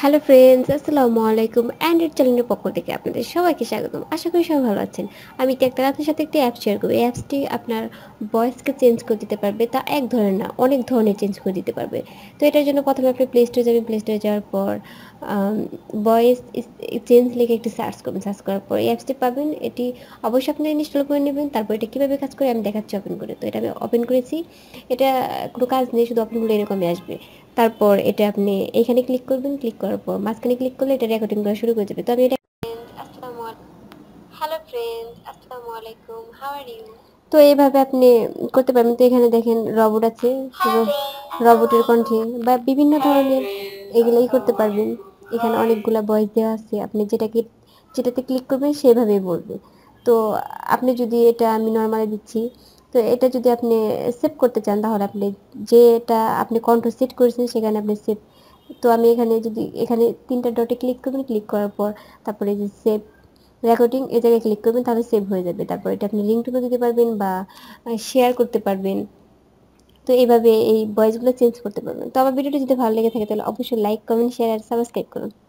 hello friends আসসালামু আলাইকুম Android চ্যানেলের পক্ষ থেকে আপনাদের সবাইকে স্বাগতম আশা করি সবাই ভালো আছেন আমি একটা আপনার সাথে একটি অ্যাপ শেয়ার করবো এই অ্যাপসটি আপনার ভয়েসকে চেঞ্জ করে দিতে পারবে তা এক ধরনের না অনেক ধরনের চেঞ্জ করে দিতে পারবে তো এটার জন্য প্রথমে আপনি প্লে স্টোরে যাবেন প্লে স্টোরে যাওয়ার পর ভয়েস চেঞ্জ লিখে একটি সার্চ করবেন সার্চ করার পর এই অ্যাপসটি পাবেন এটি অবশ্যই আপনি ইনস্টল করে নেবেন তারপর এটা কীভাবে কাজ করে আমি দেখাচ্ছি ওপেন করে তো এটা আমি ওপেন করেছি এটা কোনো কাজ নেই শুধু ওপেন করে এরকমই আসবে তারপর এটা আপনি এখানে ক্লিক করবেন ক্লিক করার পর মাঝখানে ক্লিক করলে এটা রেকর্ডিং করা শুরু করে যাবে তো আমি এটা হ্যালো ফ্রেন্ড আসসালামু আলাইকুম হাউ আর ইউ তো এইভাবে আপনি করতে পারবেন তো এখানে দেখেন রবট আছে রবটের কণ্ঠে বা বিভিন্ন ধরনের এগুলাই করতে পারবেন এখানে অনেকগুলা বয়স দেওয়া আছে আপনি যেটাকে যেটাতে ক্লিক করবেন সেভাবেই বলবে তো আপনি যদি এটা আমি নর্মালে দিচ্ছি তো এটা যদি আপনি সেভ করতে চান তাহলে আপনি যে এটা আপনি কন্ট্রোল সেট করেছেন সেখানে আপনি সেভ তো আমি এখানে যদি এখানে তিনটা ডটে ক্লিক করবেন ক্লিক করার পর তারপরে যে সেভ রেকর্ডিং এ জায়গায় ক্লিক করবেন তাহলে সেভ হয়ে যাবে তারপর এটা আপনি লিঙ্কটুকু দিতে পারবেন বা শেয়ার করতে পারবেন তো এইভাবে এই ভয়েসগুলো চেঞ্জ করতে পারবেন তো আমার ভিডিওটি যদি ভালো লেগে থাকে তাহলে অবশ্যই লাইক কমেন্ট শেয়ার আর সাবস্ক্রাইব করুন